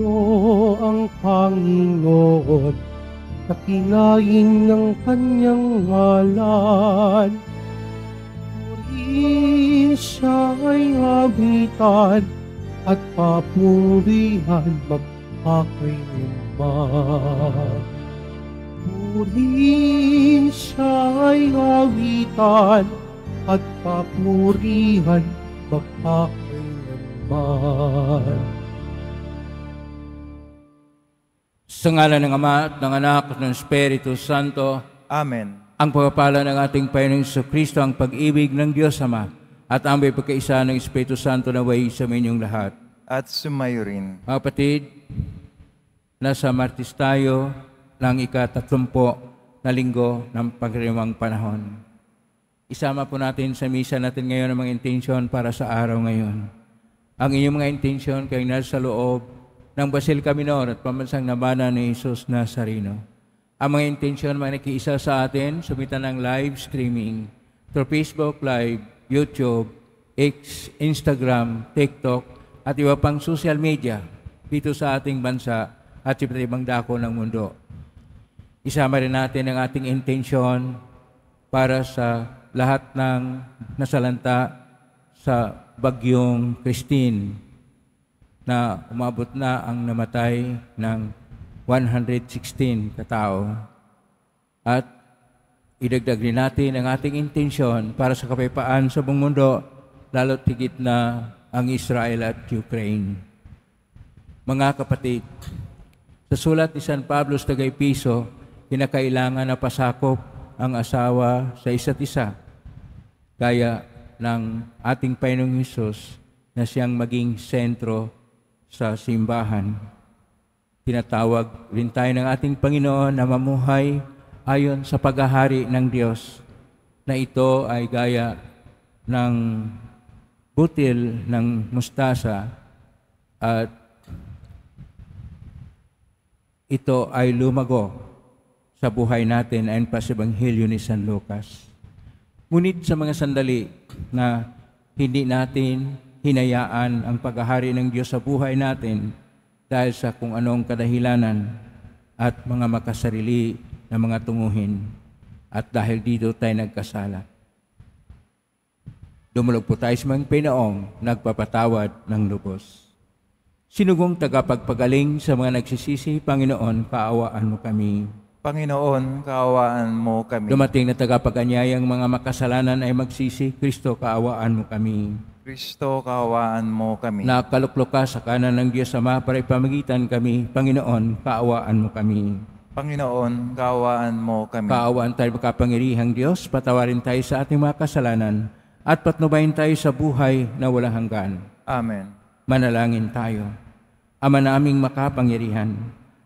inyo ang Panginoon sa kinain ng kanyang ngalan. Purihin siya ay habitan at papurihan magpakainuman. Purihin siya ay habitan at papurihan magpakainuman. Sa ngalan ng Ama at ng Anak at ng Espiritu Santo. Amen. Ang pagpapala ng ating Panginoong sa Kristo, ang pag-ibig ng Diyos Ama, at ang may pagkaisa ng Espiritu Santo na way sa inyong lahat. At sumayo rin. Mga kapatid, nasa Martis tayo ng ikatatlumpo na linggo ng pagrimang panahon. Isama po natin sa misa natin ngayon ang mga intensyon para sa araw ngayon. Ang inyong mga intensyon kayo nasa loob, ng Basil Caminor at pamansang nabana ni Jesus Nazareno. Ang mga intensyon manikiisa sa atin, sumita ng live streaming through Facebook Live, YouTube, X, Instagram, TikTok, at iba pang social media dito sa ating bansa at sa ibang dako ng mundo. Isama rin natin ang ating intensyon para sa lahat ng nasalanta sa bagyong Christine na umabot na ang namatay ng 116 katao. At idagdag rin natin ang ating intensyon para sa kapayapaan sa buong mundo, lalo't higit na ang Israel at Ukraine. Mga kapatid, sa sulat ni San Pablo sa Tagaypiso, kinakailangan na pasakop ang asawa sa isa't isa. Kaya ng ating Panginoong Hesus na siyang maging sentro sa simbahan. Tinatawag rin tayo ng ating Panginoon na mamuhay ayon sa paghahari ng Diyos na ito ay gaya ng butil ng mustasa at ito ay lumago sa buhay natin ayon pa sa Ebanghelyo ni San Lucas. Ngunit sa mga sandali na hindi natin hinayaan ang paghahari ng Diyos sa buhay natin dahil sa kung anong kadahilanan at mga makasarili na mga tunguhin at dahil dito tayo nagkasala. Dumulog po tayo sa mga pinaong nagpapatawad ng lubos. Sinugong tagapagpagaling sa mga nagsisisi, Panginoon, kaawaan mo kami. Panginoon, kaawaan mo kami. Dumating na tagapaganyayang mga makasalanan ay magsisi, Kristo, kaawaan mo kami. Kristo, kaawaan mo kami. Nakaluklok ka sa kanan ng Diyos Ama para ipamagitan kami. Panginoon, kaawaan mo kami. Panginoon, kaawaan mo kami. Kaawaan tayo makapangirihang Diyos, patawarin tayo sa ating mga kasalanan, at patnubayin tayo sa buhay na walang hanggan. Amen. Manalangin tayo. Ama naming makapangirihan,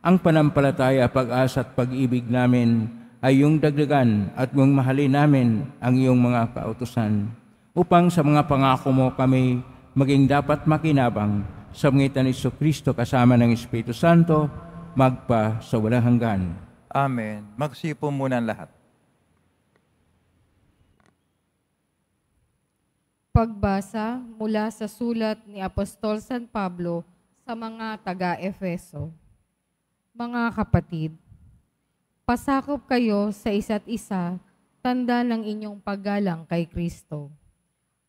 ang panampalataya, pag-asa at pag-ibig namin ay iyong dagdagan at mong mahalin namin ang iyong mga kautusan upang sa mga pangako mo kami maging dapat makinabang sa mga ni Kristo kasama ng Espiritu Santo, magpa sa walang hanggan. Amen. Magsipo muna ang lahat. Pagbasa mula sa sulat ni Apostol San Pablo sa mga taga-Efeso. Mga kapatid, pasakop kayo sa isa't isa tanda ng inyong paggalang kay Kristo.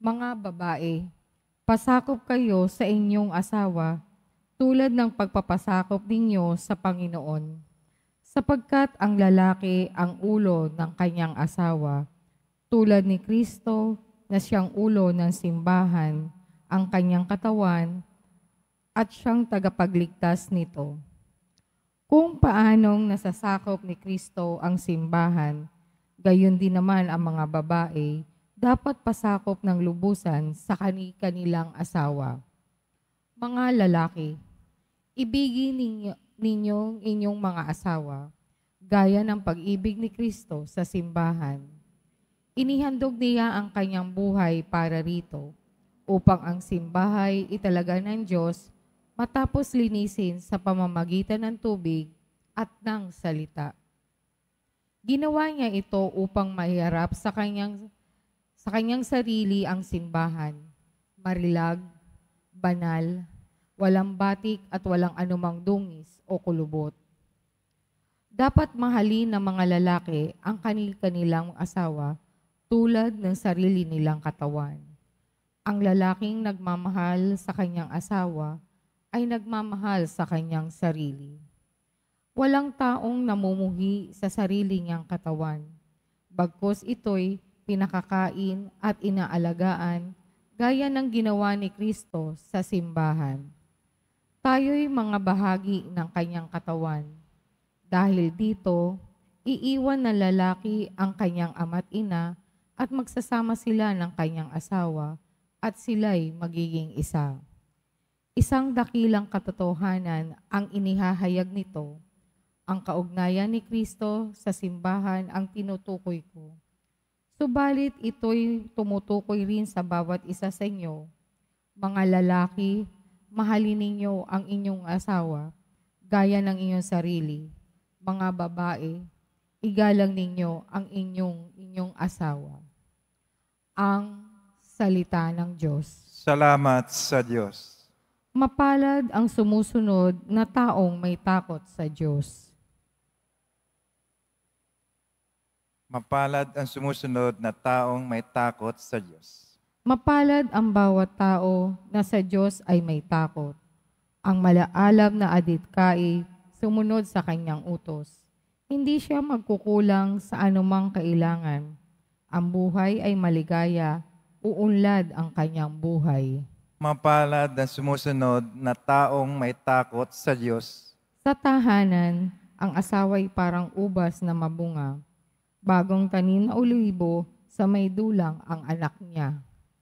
Mga babae, pasakop kayo sa inyong asawa tulad ng pagpapasakop ninyo sa Panginoon. Sapagkat ang lalaki ang ulo ng kanyang asawa, tulad ni Kristo na siyang ulo ng simbahan, ang kanyang katawan, at siyang tagapagligtas nito. Kung paanong nasasakop ni Kristo ang simbahan, gayon din naman ang mga babae dapat pasakop ng lubusan sa kani kanilang asawa. Mga lalaki, ibigin ninyo, ninyo inyong mga asawa gaya ng pag-ibig ni Kristo sa simbahan. Inihandog niya ang kanyang buhay para rito upang ang simbahay italaga ng Diyos matapos linisin sa pamamagitan ng tubig at ng salita. Ginawa niya ito upang maiharap sa kanyang sa kanyang sarili ang simbahan, marilag, banal, walang batik at walang anumang dungis o kulubot. Dapat mahalin ng mga lalaki ang kanil-kanilang asawa tulad ng sarili nilang katawan. Ang lalaking nagmamahal sa kanyang asawa ay nagmamahal sa kanyang sarili. Walang taong namumuhi sa sarili niyang katawan, bagkos ito'y pinakakain at inaalagaan gaya ng ginawa ni Kristo sa simbahan. Tayo'y mga bahagi ng kanyang katawan. Dahil dito, iiwan ng lalaki ang kanyang ama't ina at magsasama sila ng kanyang asawa at sila'y magiging isa. Isang dakilang katotohanan ang inihahayag nito. Ang kaugnayan ni Kristo sa simbahan ang tinutukoy ko Subalit ito'y tumutukoy rin sa bawat isa sa inyo. Mga lalaki, mahalin ninyo ang inyong asawa, gaya ng inyong sarili. Mga babae, igalang ninyo ang inyong inyong asawa. Ang salita ng Diyos. Salamat sa Diyos. Mapalad ang sumusunod na taong may takot sa Diyos. Mapalad ang sumusunod na taong may takot sa Diyos. Mapalad ang bawat tao na sa Diyos ay may takot. Ang malaalam na aditkai, sumunod sa kanyang utos. Hindi siya magkukulang sa anumang kailangan. Ang buhay ay maligaya, uunlad ang kanyang buhay. Mapalad ang sumusunod na taong may takot sa Diyos. Sa tahanan, ang asaway parang ubas na mabunga bagong tanim na ulibo sa may dulang ang anak niya.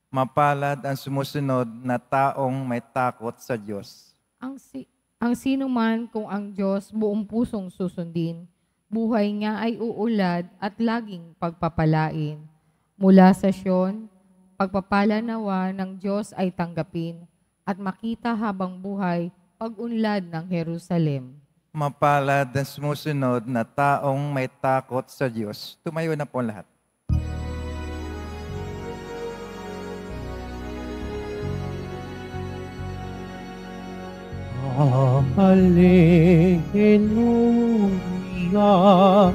Mapalad ang sumusunod na taong may takot sa Diyos. Ang, si- ang sino man kung ang Diyos buong pusong susundin, buhay niya ay uulad at laging pagpapalain. Mula sa Siyon, pagpapala nawa ng Diyos ay tanggapin at makita habang buhay pag-unlad ng Jerusalem mapalad na sumusunod na taong may takot sa Diyos. Tumayo na po lahat. Alleluia, Hallelujah,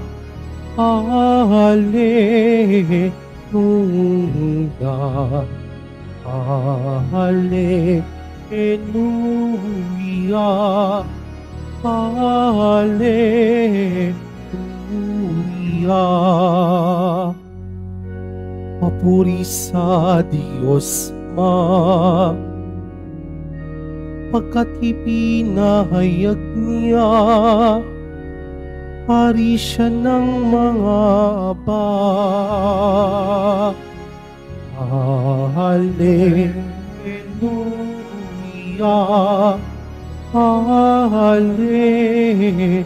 Alleluia, Hallelujah. Papuri sa Diyos ma Pagkat ipinahayag niya Pari siya ng mga aba Hallelujah Hallelujah.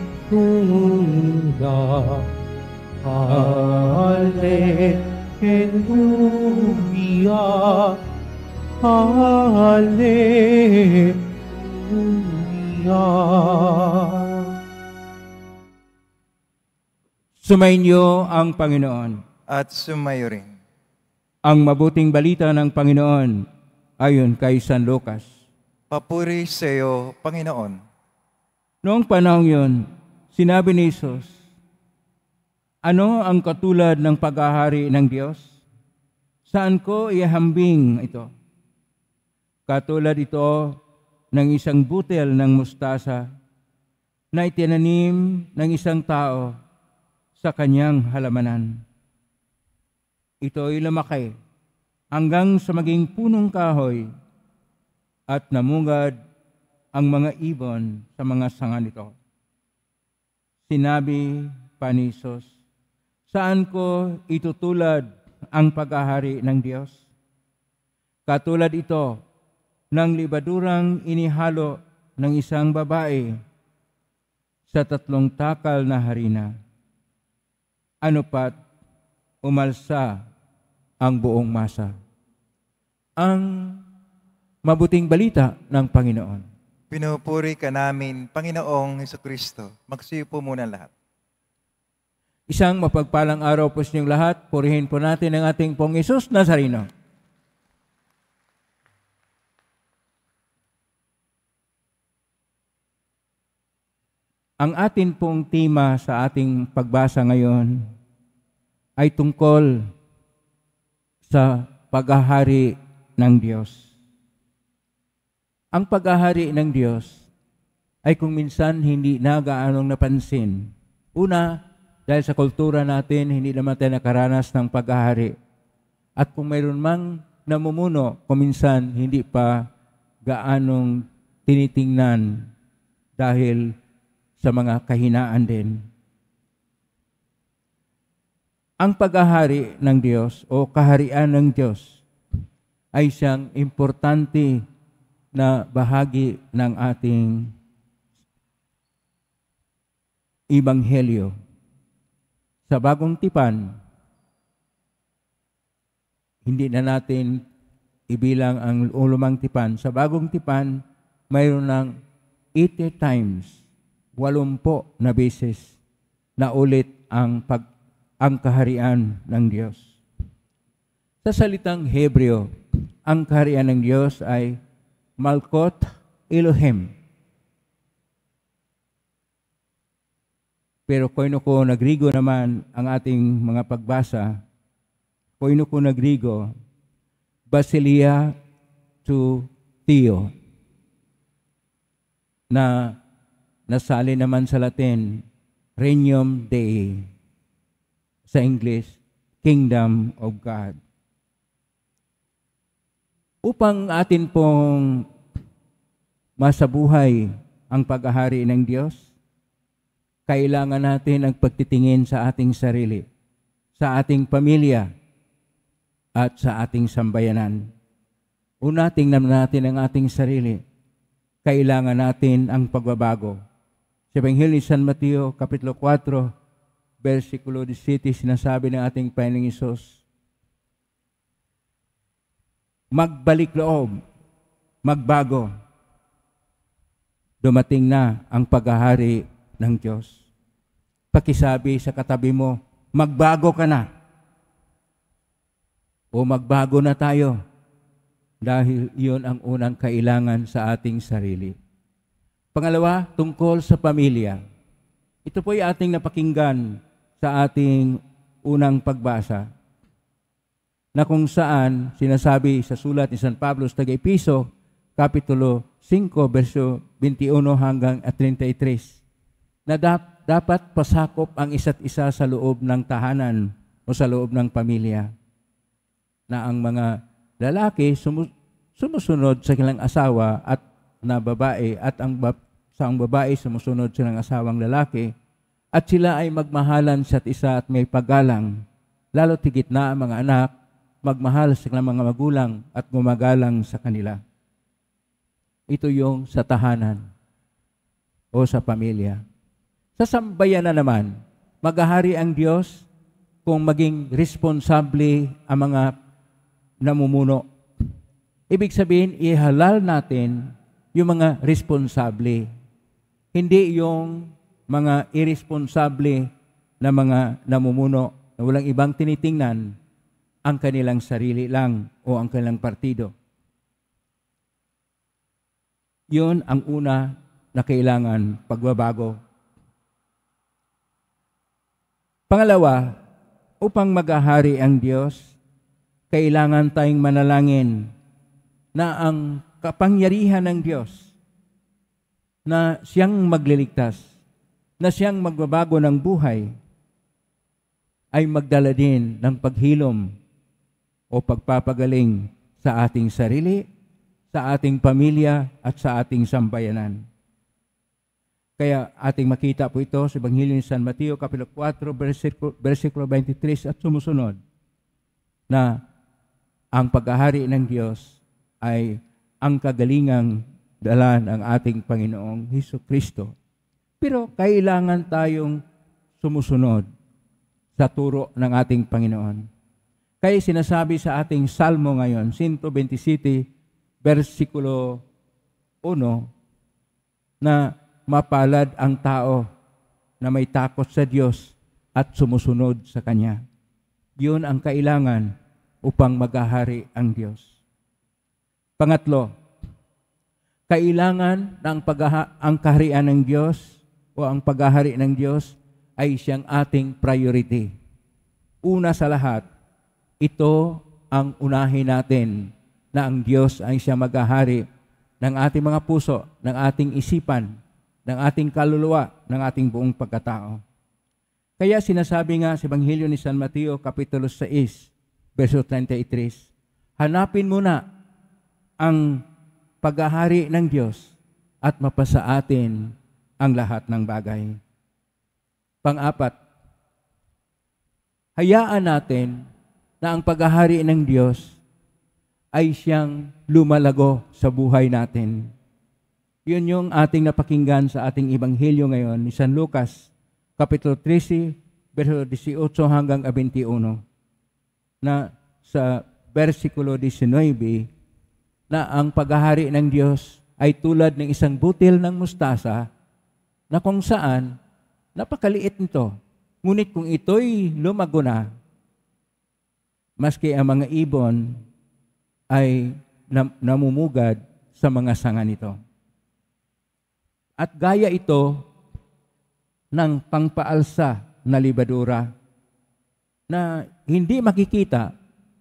Hallelujah. Hallelujah. Sumainyo ang Panginoon. At sumayo rin. Ang mabuting balita ng Panginoon ayon kay San Lucas. Papuri sa iyo, Panginoon. Noong panahong yun, sinabi ni Isos, Ano ang katulad ng paghahari ng Diyos? Saan ko ihambing ito? Katulad ito ng isang butel ng mustasa na itinanim ng isang tao sa kanyang halamanan. Ito ay lumaki hanggang sa maging punong kahoy at namungad ang mga ibon sa mga sanga nito. Sinabi pa ni Isos, Saan ko itutulad ang paghahari ng Diyos? Katulad ito ng libadurang inihalo ng isang babae sa tatlong takal na harina. Ano pat umalsa ang buong masa. Ang mabuting balita ng Panginoon. Pinupuri ka namin, Panginoong Heso Kristo. Magsiyo po muna lahat. Isang mapagpalang araw po sa inyong lahat. Purihin po natin ang ating pong Isus Nazareno. Ang atin pong tema sa ating pagbasa ngayon ay tungkol sa paghahari ng Diyos. Ang pag-ahari ng Diyos ay kung minsan hindi na gaanong napansin. Una, dahil sa kultura natin, hindi naman tayo nakaranas ng pag-ahari. At kung mayroon mang namumuno, kung minsan hindi pa gaanong tinitingnan dahil sa mga kahinaan din. Ang pag-ahari ng Diyos o kaharian ng Diyos ay siyang importante na bahagi ng ating Ibanghelyo. Sa bagong tipan, hindi na natin ibilang ang ulumang tipan. Sa bagong tipan, mayroon ng 80 times, 80 na beses na ulit ang pag ang kaharian ng Diyos. Sa salitang Hebreo, ang kaharian ng Diyos ay Malkot Elohim. Pero koinoko na Grigo naman ang ating mga pagbasa. Koinoko na Grigo, Basilia to Theo na nasali naman sa Latin, Regnum Dei. Sa English, Kingdom of God upang atin pong masabuhay ang paghahari ng Diyos, kailangan natin ang pagtitingin sa ating sarili, sa ating pamilya, at sa ating sambayanan. Una, tingnan natin ang ating sarili. Kailangan natin ang pagbabago. Sa Ebanghelyo ni San Mateo, Kapitulo 4, versikulo 17, sinasabi ng ating Panginoong Isos, magbalik loob, magbago. Dumating na ang paghahari ng Diyos. Pakisabi sa katabi mo, magbago ka na. O magbago na tayo dahil iyon ang unang kailangan sa ating sarili. Pangalawa, tungkol sa pamilya. Ito po ay ating napakinggan sa ating unang pagbasa na kung saan sinasabi sa sulat ni San Pablo sa Tagaipiso, Kapitulo 5, verso 21 hanggang 33, na da- dapat pasakop ang isa't isa sa loob ng tahanan o sa loob ng pamilya, na ang mga lalaki sumu- sumusunod sa kanilang asawa at na babae at ang ba- sa ang babae sumusunod sa ng asawang lalaki at sila ay magmahalan sa isa at may paggalang lalo tigit na ang mga anak magmahal sa kanilang mga magulang at gumagalang sa kanila. Ito yung sa tahanan o sa pamilya. Sa sambayan na naman, maghahari ang Diyos kung maging responsable ang mga namumuno. Ibig sabihin, ihalal natin yung mga responsable. Hindi yung mga irresponsable na mga namumuno na walang ibang tinitingnan ang kanilang sarili lang o ang kanilang partido. Yun ang una na kailangan pagbabago. Pangalawa, upang magahari ang Diyos, kailangan tayong manalangin na ang kapangyarihan ng Diyos na siyang magliligtas, na siyang magbabago ng buhay, ay magdala din ng paghilom o pagpapagaling sa ating sarili, sa ating pamilya at sa ating sambayanan. Kaya ating makita po ito sa Ebanghelyo ni San Mateo, Kapilo 4, versikulo, 23 at sumusunod na ang paghahari ng Diyos ay ang kagalingang dala ng ating Panginoong Heso Kristo. Pero kailangan tayong sumusunod sa turo ng ating Panginoon. Kaya sinasabi sa ating Salmo ngayon, 127, versikulo 1, na mapalad ang tao na may takot sa Diyos at sumusunod sa Kanya. Yun ang kailangan upang magahari ang Diyos. Pangatlo, kailangan ng pagha- ang kaharian ng Diyos o ang paghahari ng Diyos ay siyang ating priority. Una sa lahat, ito ang unahin natin na ang Diyos ay siya maghahari ng ating mga puso, ng ating isipan, ng ating kaluluwa, ng ating buong pagkatao. Kaya sinasabi nga sa Ebanghelyo ni San Mateo, Kapitulo 6, verso 33, Hanapin muna ang paghahari ng Diyos at mapasa atin ang lahat ng bagay. Pang-apat, hayaan natin na ang paghahari ng Diyos ay siyang lumalago sa buhay natin. Yun yung ating napakinggan sa ating ebanghelyo ngayon ni San Lucas, Kapitulo 13, verso 18 hanggang 21, na sa versikulo 19, na ang paghahari ng Diyos ay tulad ng isang butil ng mustasa na kung saan napakaliit nito. Ngunit kung ito'y lumago na, maski ang mga ibon ay namumugad sa mga sanga nito. At gaya ito ng pangpaalsa na libadura na hindi makikita,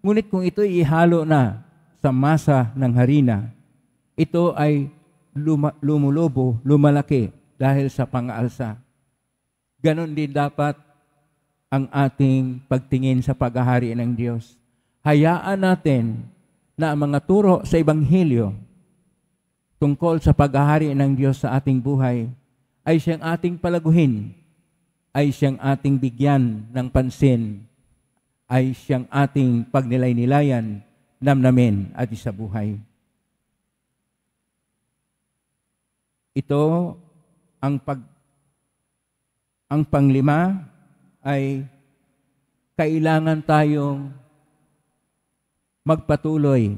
ngunit kung ito ihalo na sa masa ng harina, ito ay luma, lumulobo, lumalaki dahil sa pangaalsa. Ganon din dapat ang ating pagtingin sa paghahari ng Diyos. Hayaan natin na ang mga turo sa Ebanghelyo tungkol sa paghahari ng Diyos sa ating buhay ay siyang ating palaguhin, ay siyang ating bigyan ng pansin, ay siyang ating pagnilay-nilayan, namnamin at isabuhay. Ito ang pag ang panglima ay kailangan tayong magpatuloy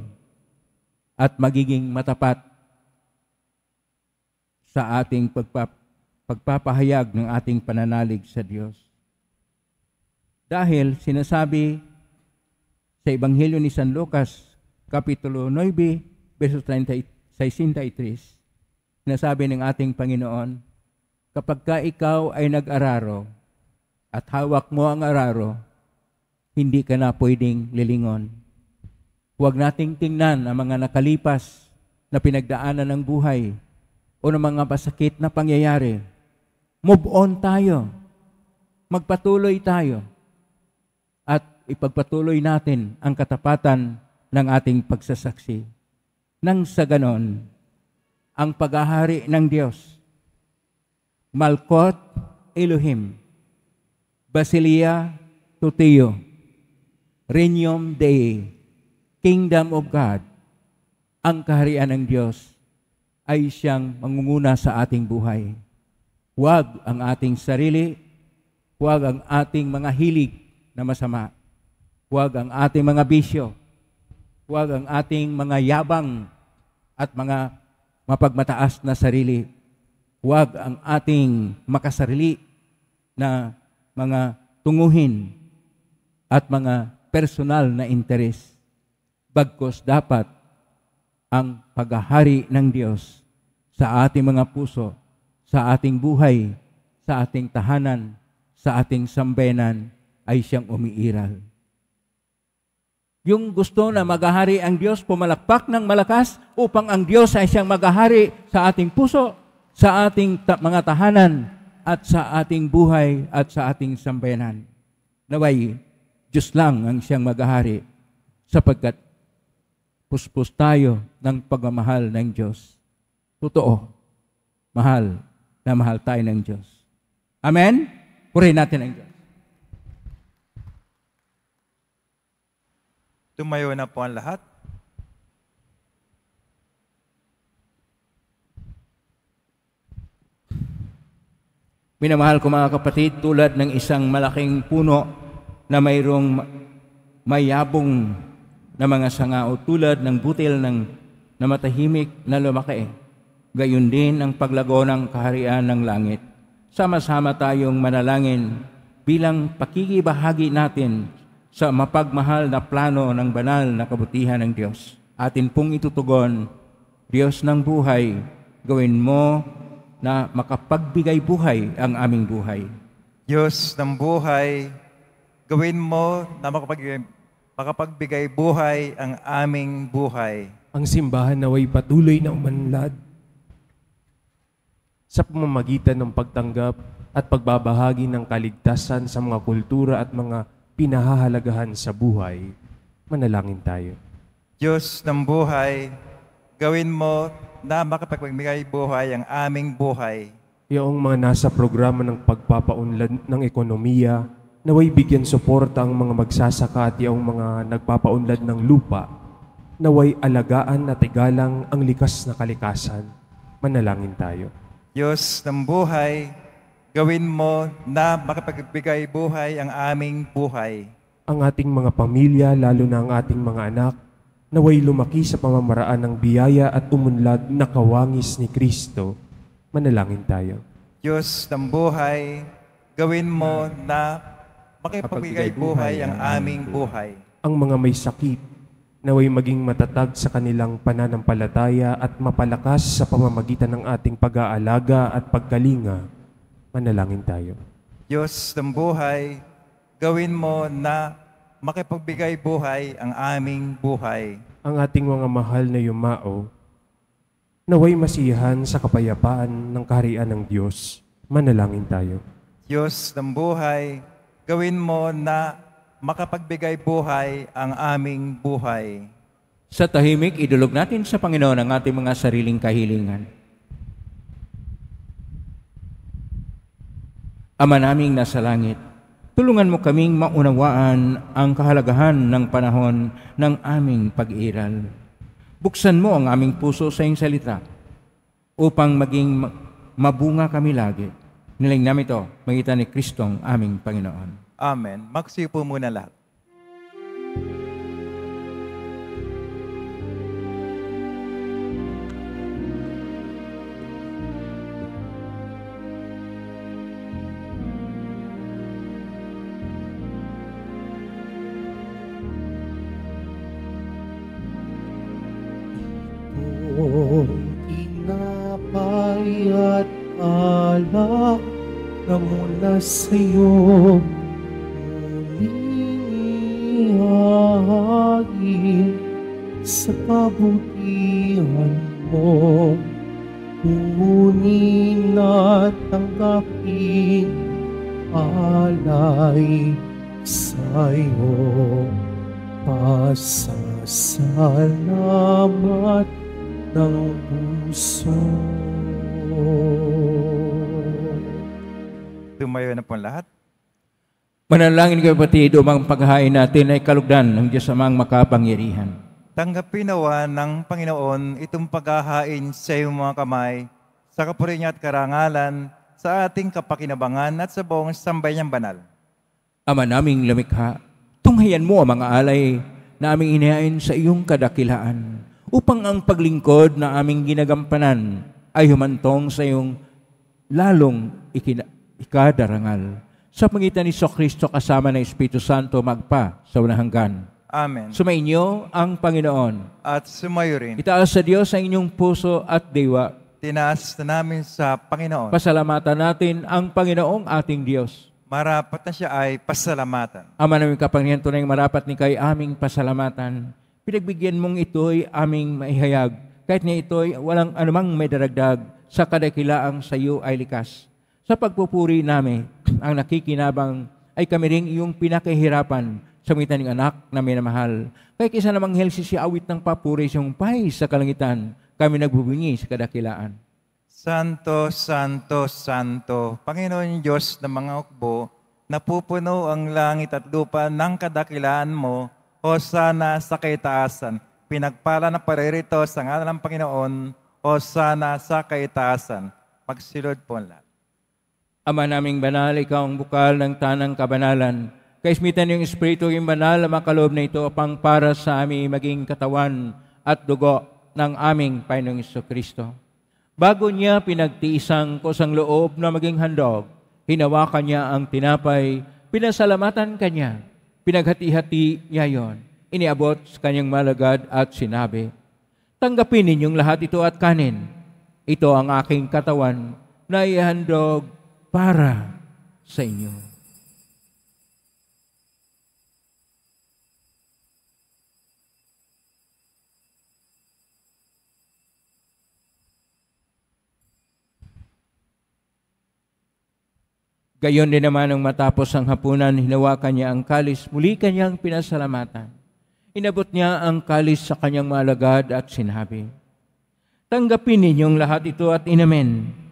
at magiging matapat sa ating pagpap pagpapahayag ng ating pananalig sa Diyos. Dahil sinasabi sa Ebanghelyo ni San Lucas, Kapitulo 9, verso 63, sinasabi ng ating Panginoon, Kapag ka ikaw ay nag-araro, at hawak mo ang araro, hindi ka na pwedeng lilingon. Huwag nating tingnan ang mga nakalipas na pinagdaanan ng buhay o ng mga masakit na pangyayari. Move on tayo. Magpatuloy tayo. At ipagpatuloy natin ang katapatan ng ating pagsasaksi. Nang sa ganon, ang paghahari ng Diyos, Malkot Elohim, Basilia Tutio, Regnum Dei, Kingdom of God, ang kaharian ng Diyos ay siyang mangunguna sa ating buhay. Huwag ang ating sarili, huwag ang ating mga hilig na masama, huwag ang ating mga bisyo, huwag ang ating mga yabang at mga mapagmataas na sarili, huwag ang ating makasarili na mga tunguhin at mga personal na interes. Bagkos dapat ang paghahari ng Diyos sa ating mga puso, sa ating buhay, sa ating tahanan, sa ating sambenan ay siyang umiiral. Yung gusto na magahari ang Diyos, pumalakpak ng malakas upang ang Diyos ay siyang magahari sa ating puso, sa ating ta- mga tahanan, at sa ating buhay at sa ating sambayanan. Naway, Diyos lang ang siyang maghahari sapagkat puspos tayo ng pagmamahal ng Diyos. Totoo, mahal na mahal tayo ng Diyos. Amen? Purihin natin ang Diyos. Tumayo na po ang lahat. Minamahal ko mga kapatid, tulad ng isang malaking puno na mayroong mayabong na mga sanga o tulad ng butil ng na matahimik na lumaki. Gayon din ang paglago ng kaharian ng langit. Sama-sama tayong manalangin bilang pakikibahagi natin sa mapagmahal na plano ng banal na kabutihan ng Diyos. Atin pong itutugon, Diyos ng buhay, gawin mo na makapagbigay buhay ang aming buhay. Diyos ng buhay, gawin mo na makapagbigay, makapagbigay buhay ang aming buhay. Ang simbahan naway patuloy na umanlad sa pamamagitan ng pagtanggap at pagbabahagi ng kaligtasan sa mga kultura at mga pinahahalagahan sa buhay. Manalangin tayo. Diyos ng buhay, gawin mo na makapagbigay buhay ang aming buhay. Yaong mga nasa programa ng pagpapaunlad ng ekonomiya, naway bigyan suporta ang mga magsasaka at yaong mga nagpapaunlad ng lupa, naway alagaan at igalang ang likas na kalikasan. Manalangin tayo. Diyos ng buhay, gawin mo na makapagbigay buhay ang aming buhay. Ang ating mga pamilya, lalo na ang ating mga anak, naway lumaki sa pamamaraan ng biyaya at umunlad na kawangis ni Kristo, manalangin tayo. Diyos ng buhay, gawin mo na makipagbigay buhay ang aming buhay. Ang mga may sakit, naway maging matatag sa kanilang pananampalataya at mapalakas sa pamamagitan ng ating pag-aalaga at pagkalinga, manalangin tayo. Diyos ng buhay, gawin mo na makipagbigay buhay ang aming buhay. Ang ating mga mahal na yumao, naway masiyahan sa kapayapaan ng kaharian ng Diyos. Manalangin tayo. Diyos ng buhay, gawin mo na makapagbigay buhay ang aming buhay. Sa tahimik, idulog natin sa Panginoon ang ating mga sariling kahilingan. Ama naming nasa langit, Tulungan mo kaming maunawaan ang kahalagahan ng panahon ng aming pag-iral. Buksan mo ang aming puso sa iyong salita upang maging mabunga kami lagi. Nilang namin ito, magitan ni Kristong aming Panginoon. Amen. Magsipo muna lahat. ka mula sa'yo Umihagin sa kabutihan mo Tungunin at tanggapin alay sa'yo Pasasalamat ng puso Tumayo na po lahat. Manalangin kayo patid, umang paghahain natin ay kalugdan ng Diyos amang makapangyarihan. Tanggapin nawa ng Panginoon itong paghahain sa iyong mga kamay, sa kapuri niya at karangalan, sa ating kapakinabangan at sa buong sambay niyang banal. Ama naming lumikha, tunghayan mo ang mga alay na aming inain sa iyong kadakilaan, upang ang paglingkod na aming ginagampanan ay humantong sa iyong lalong ikina- ikadarangal. Sa pangitan ni Kristo kasama ng Espiritu Santo magpa sa unang hanggan. Amen. Sumainyo ang Panginoon. At sumayo rin. Itaas sa Diyos ang inyong puso at diwa. Tinaas na namin sa Panginoon. Pasalamatan natin ang Panginoong ating Diyos. Marapat na siya ay pasalamatan. Ama namin kapangyarihan tunay marapat ni kay aming pasalamatan. Pinagbigyan mong ito'y aming maihayag. Kahit na ito'y walang anumang may daragdag sa kadakilaang sa iyo ay likas. Sa pagpupuri namin, ang nakikinabang ay kami rin iyong pinakahirapan sa mitan ng anak na minamahal. Kaya kisa namang helsi si awit ng papuri sa umpay sa kalangitan, kami nagbubingi sa kadakilaan. Santo, Santo, Santo, Panginoon Diyos ng mga hukbo, napupuno ang langit at lupa ng kadakilaan mo, o sana sa kaitaasan. Pinagpala na paririto sa ngalan ng Panginoon, o sana sa kaitaasan. Magsilod po lahat. Ama naming banal, ikaw ang bukal ng tanang kabanalan. Kaismitan yung Espiritu yung banal, ang kaloob na ito upang para sa aming maging katawan at dugo ng aming Panginoong Kristo. Bago niya pinagtiisang kusang loob na maging handog, hinawakan niya ang tinapay, pinasalamatan kanya, pinaghati-hati niya yon, iniabot sa kanyang malagad at sinabi, Tanggapin ninyong lahat ito at kanin. Ito ang aking katawan na ihandog para sa inyo. Gayon din naman nang matapos ang hapunan, hinawakan niya ang kalis, muli kanyang pinasalamatan. Inabot niya ang kalis sa kanyang malagad at sinabi, Tanggapin ninyong lahat ito at inamin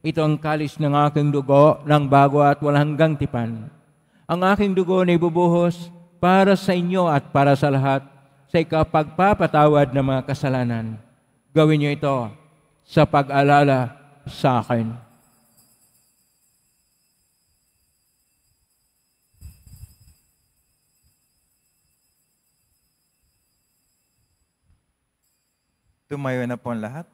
ito ang kalis ng aking dugo ng bago at walang hanggang tipan. Ang aking dugo na ibubuhos para sa inyo at para sa lahat sa ikapagpapatawad ng mga kasalanan. Gawin niyo ito sa pag-alala sa akin. Tumayo na po ang lahat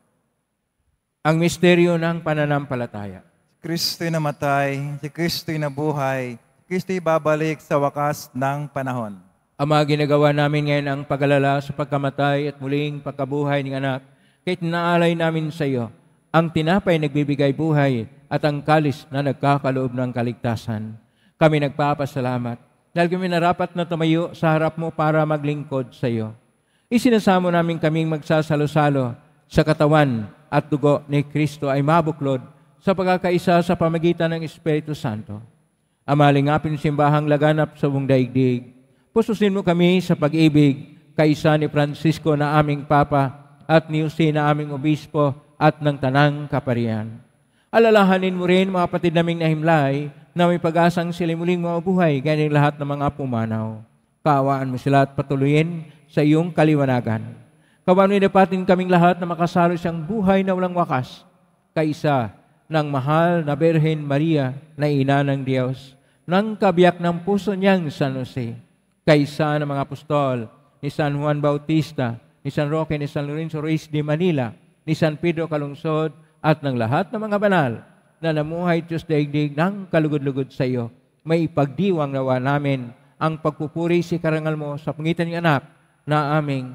ang misteryo ng pananampalataya. Kristo'y namatay, si Kristo'y nabuhay, Kristo'y babalik sa wakas ng panahon. Ama, ginagawa namin ngayon ang pagalala sa pagkamatay at muling pagkabuhay ng anak, kahit naalay namin sa iyo ang tinapay nagbibigay buhay at ang kalis na nagkakaloob ng kaligtasan. Kami nagpapasalamat dahil kami narapat na tumayo sa harap mo para maglingkod sa iyo. Isinasamo namin kaming magsasalo-salo sa katawan at dugo ni Kristo ay mabuklod sa pagkakaisa sa pamagitan ng Espiritu Santo. Amalingapin simbahang laganap sa buong daigdig. Pususin mo kami sa pag-ibig kaisa ni Francisco na aming Papa at ni Jose na aming Obispo at ng Tanang Kaparian. Alalahanin mo rin mga patid naming nahimlay na may pag-asang sila muling mabuhay ganyan lahat ng mga pumanaw. Kawaan mo sila at patuloyin sa iyong kaliwanagan. Kawanuin na patin kaming lahat na makasalo siyang buhay na walang wakas kaysa ng mahal na Berhen Maria na ina ng Diyos ng kabiyak ng puso niyang San Jose kaysa ng mga apostol ni San Juan Bautista, ni San Roque, ni San Lorenzo Ruiz de Manila, ni San Pedro Calungsod at ng lahat ng mga banal na namuhay Diyos daigdig ng kalugod-lugod sa iyo. May ipagdiwang nawa namin ang pagpupuri si karangal mo sa pangitan ng anak na aming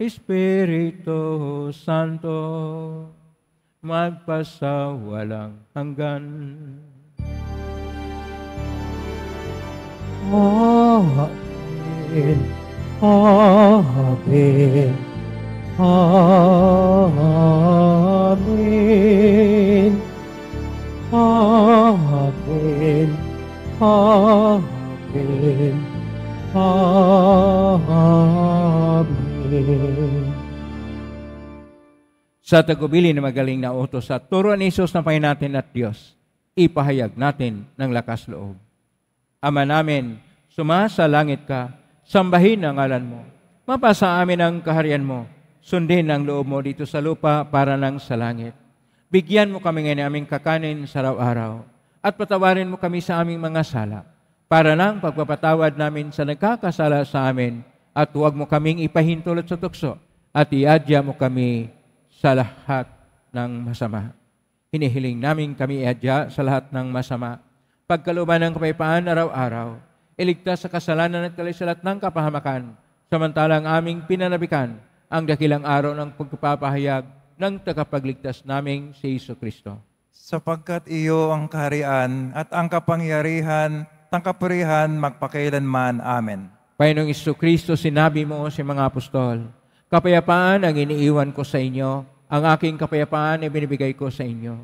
Espiritu Santo, magpasawalang hanggan. Amen, Amen, Amen, Amen, Amen, Amen. Sa tagubili na magaling na utos sa turuan ni Isos na natin at Diyos, ipahayag natin ng lakas loob. Ama namin, sumasa langit ka, sambahin ang ngalan mo, mapasa amin ang kaharian mo, sundin ang loob mo dito sa lupa para ng sa langit. Bigyan mo kami ngayon aming kakanin sa araw-araw, at patawarin mo kami sa aming mga sala, para ng pagpapatawad namin sa nagkakasala sa amin, at huwag mo kaming ipahintulot sa tukso at iadya mo kami sa lahat ng masama. Hinihiling namin kami iadya sa lahat ng masama. Pagkaluman ng kapayapaan araw-araw, iligtas sa kasalanan at kalisalat ng kapahamakan, samantalang aming pinanabikan ang dakilang araw ng pagpapahayag ng tagapagligtas naming si Iso Kristo. Sapagkat iyo ang kaharian at ang kapangyarihan, tangkapurihan magpakailanman. Amen. Panginoong Isto Kristo, sinabi mo sa si mga apostol, Kapayapaan ang iniiwan ko sa inyo, ang aking kapayapaan ay binibigay ko sa inyo.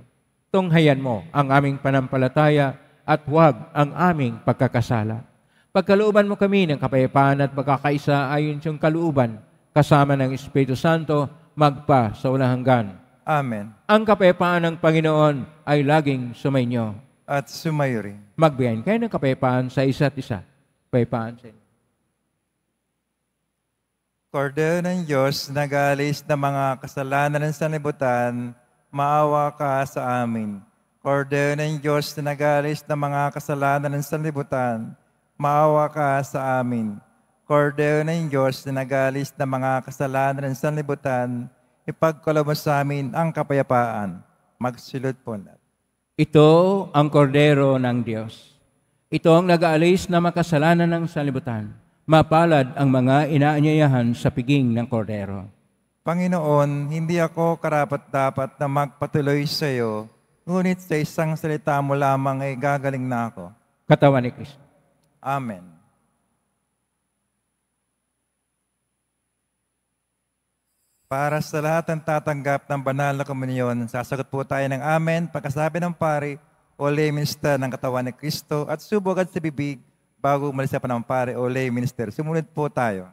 Tunghayan mo ang aming panampalataya at huwag ang aming pagkakasala. Pagkalooban mo kami ng kapayapaan at pagkakaisa ayon sa kalooban, kasama ng Espiritu Santo, magpa sa walang hanggan. Amen. Ang kapayapaan ng Panginoon ay laging sumainyo. At sumayo rin. Magbiyahin kayo ng kapayapaan sa isa't isa. Kapayapaan sa inyo. Kordero ng Diyos na galis ng mga kasalanan ng sanibutan, maawa ka sa amin. Kordero ng Diyos na galis ng mga kasalanan ng sanibutan, maawa ka sa amin. Kordero ng Diyos na galis ng mga kasalanan ng sanibutan, ipagkulo sa amin ang kapayapaan. Magsilot po natin. Ito ang kordero ng Diyos. Ito ang nag-aalis na makasalanan ng salibutan mapalad ang mga inaanyayahan sa piging ng kordero. Panginoon, hindi ako karapat-dapat na magpatuloy sa iyo, ngunit sa isang salita mo lamang ay gagaling na ako. Katawan ni Kristo. Amen. Para sa lahat ng tatanggap ng banal na komunyon, sasagot po tayo ng amen, pagkasabi ng pari o layminsta ng katawan ni Kristo at subog at sa bibig bago umalis sa panampare o lay minister, sumunod po tayo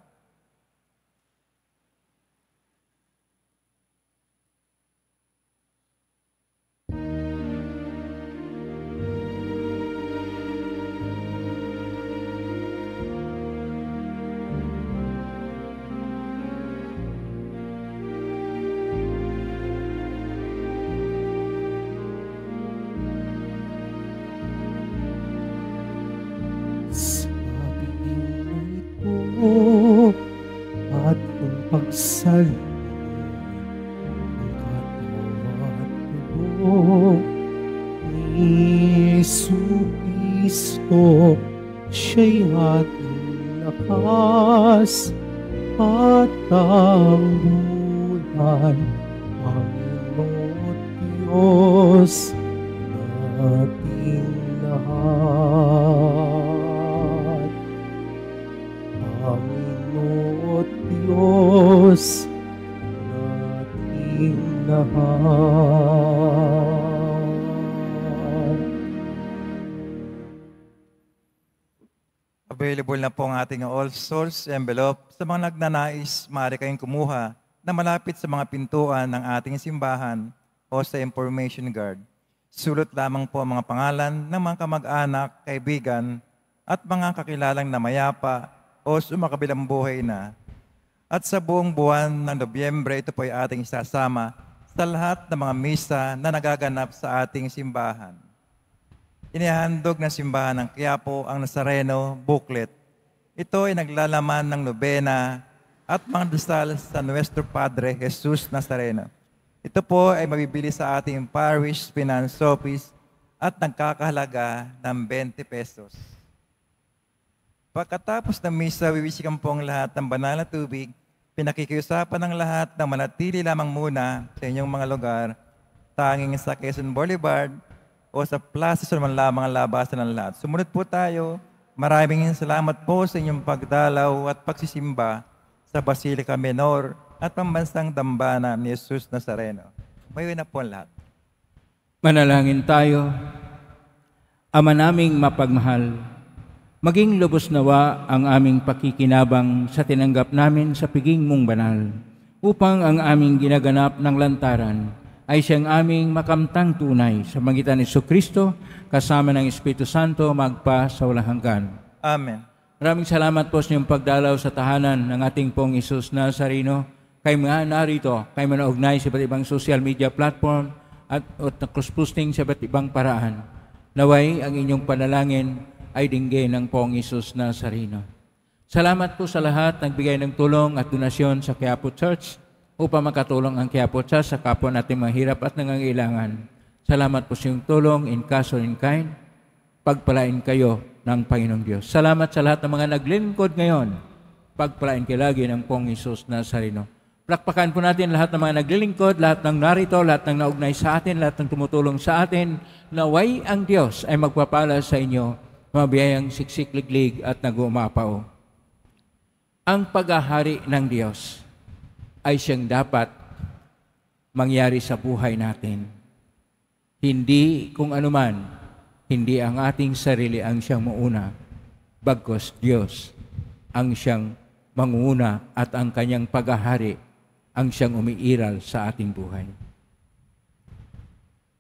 lahat. Available na po ang ating all source envelope. Sa mga nagnanais, maaari kayong kumuha na malapit sa mga pintuan ng ating simbahan o sa information guard. Sulot lamang po ang mga pangalan ng mga kamag-anak, kaibigan, at mga kakilalang na mayapa o sumakabilang buhay na. At sa buong buwan ng Nobyembre, ito po ay ating isasama sa lahat ng mga misa na nagaganap sa ating simbahan. Inihandog na simbahan ng Quiapo ang Nazareno booklet. Ito ay naglalaman ng nobena at mga dasal sa Nuestro Padre Jesus Nazareno. Ito po ay mabibili sa ating parish finance office at nagkakahalaga ng 20 pesos. Pagkatapos ng misa, wiwisikan po ang lahat ng banal na tubig Pinakikiusapan ng lahat na manatili lamang muna sa inyong mga lugar, tanging sa Quezon Boulevard o sa Plaza Solomon lamang ang labasan ng lahat. Sumunod po tayo. Maraming salamat po sa inyong pagdalaw at pagsisimba sa Basilica Menor at pambansang dambana ni Jesus Nazareno. Mayon na po ang lahat. Manalangin tayo. Ama naming mapagmahal, Maging lubos nawa ang aming pakikinabang sa tinanggap namin sa piging mong banal, upang ang aming ginaganap ng lantaran ay siyang aming makamtang tunay sa magitan ni Kristo kasama ng Espiritu Santo magpa sa walang hanggan. Amen. Maraming salamat po sa inyong pagdalaw sa tahanan ng ating pong Isus Nazareno kay mga narito, kay manaognay sa iba't ibang social media platform at, at cross-posting sa iba't ibang paraan. Naway ang inyong panalangin ay dinggin ng Pong Isus Nazareno. Salamat po sa lahat nagbigay ng tulong at donasyon sa Quiapo Church upang makatulong ang Quiapo Church sa kapwa nating mahirap at nangangailangan. Salamat po sa iyong tulong in cash or in kind. Pagpalain kayo ng Panginoong Diyos. Salamat sa lahat ng mga naglingkod ngayon. Pagpalain kayo lagi ng Pong Isus Nazareno. Plakpakan po natin lahat ng mga naglilingkod, lahat ng narito, lahat ng naugnay sa atin, lahat ng tumutulong sa atin, naway ang Diyos ay magpapala sa inyo mga biyayang siksikliglig at nag nagumapaw. Ang paghahari ng Diyos ay siyang dapat mangyari sa buhay natin. Hindi kung anuman, hindi ang ating sarili ang siyang mauna, bagkos Diyos ang siyang manguna at ang kanyang paghahari ang siyang umiiral sa ating buhay.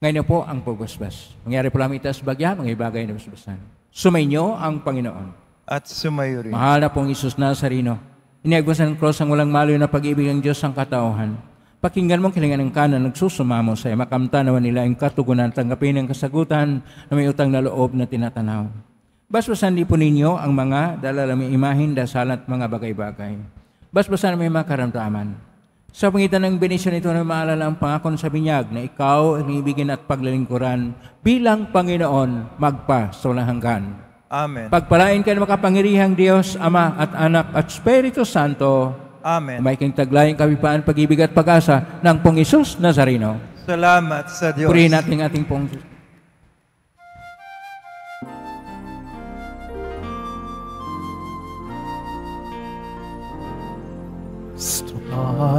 Ngayon po ang pagbasbas. Mangyari po lamang itas bagya, mga ibagay na basbasan. Sumainyo ang Panginoon. At sumayo rin. Mahal na pong Isus Nazareno. Inagwas ng cross ang walang maloy na pag-ibig ng Diyos ang katauhan. Pakinggan mo kilingan ng kanan, nagsusumamo sa makamtanawan nila ang katugunan, tanggapin ang kasagutan na may utang na loob na tinatanaw. Basbasan di po ninyo ang mga dalalaming imahin, dasal at mga bagay-bagay. Basbasan may mga karamdaman. Sa pangitan ng benisyon ito na maalala ang pangako sa binyag na ikaw ang ibigin at paglilingkuran bilang Panginoon magpa hanggan. Amen. Pagpalain ka ng makapangirihang Diyos, Ama at Anak at Espiritu Santo. Amen. May king taglayang kawipaan, pag-ibig at pag-asa ng Pong Isus Nazareno. Salamat sa Diyos. Purihin natin ating Pong Isus.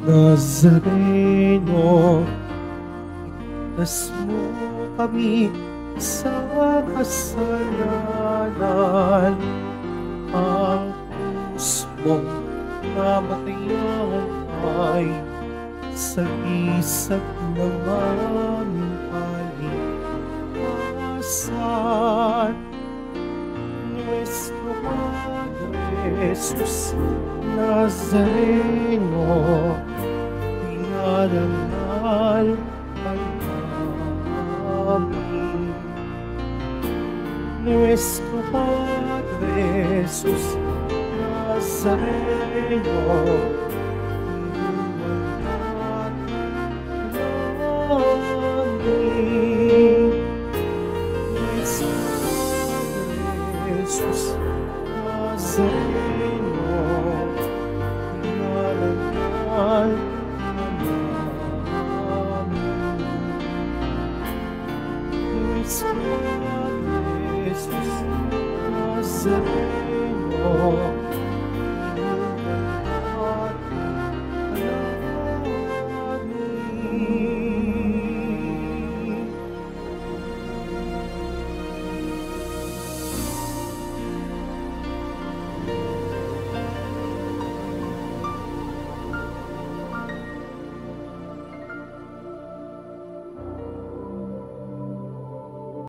Nazareno, tas mo kami sa kasalanan ang mong kamatayan ay sa isat ng aming kalikasan. Nuestro Jesus Nazareno, pinarangal ang amin. Nuestro Padre Jesus Nazareno,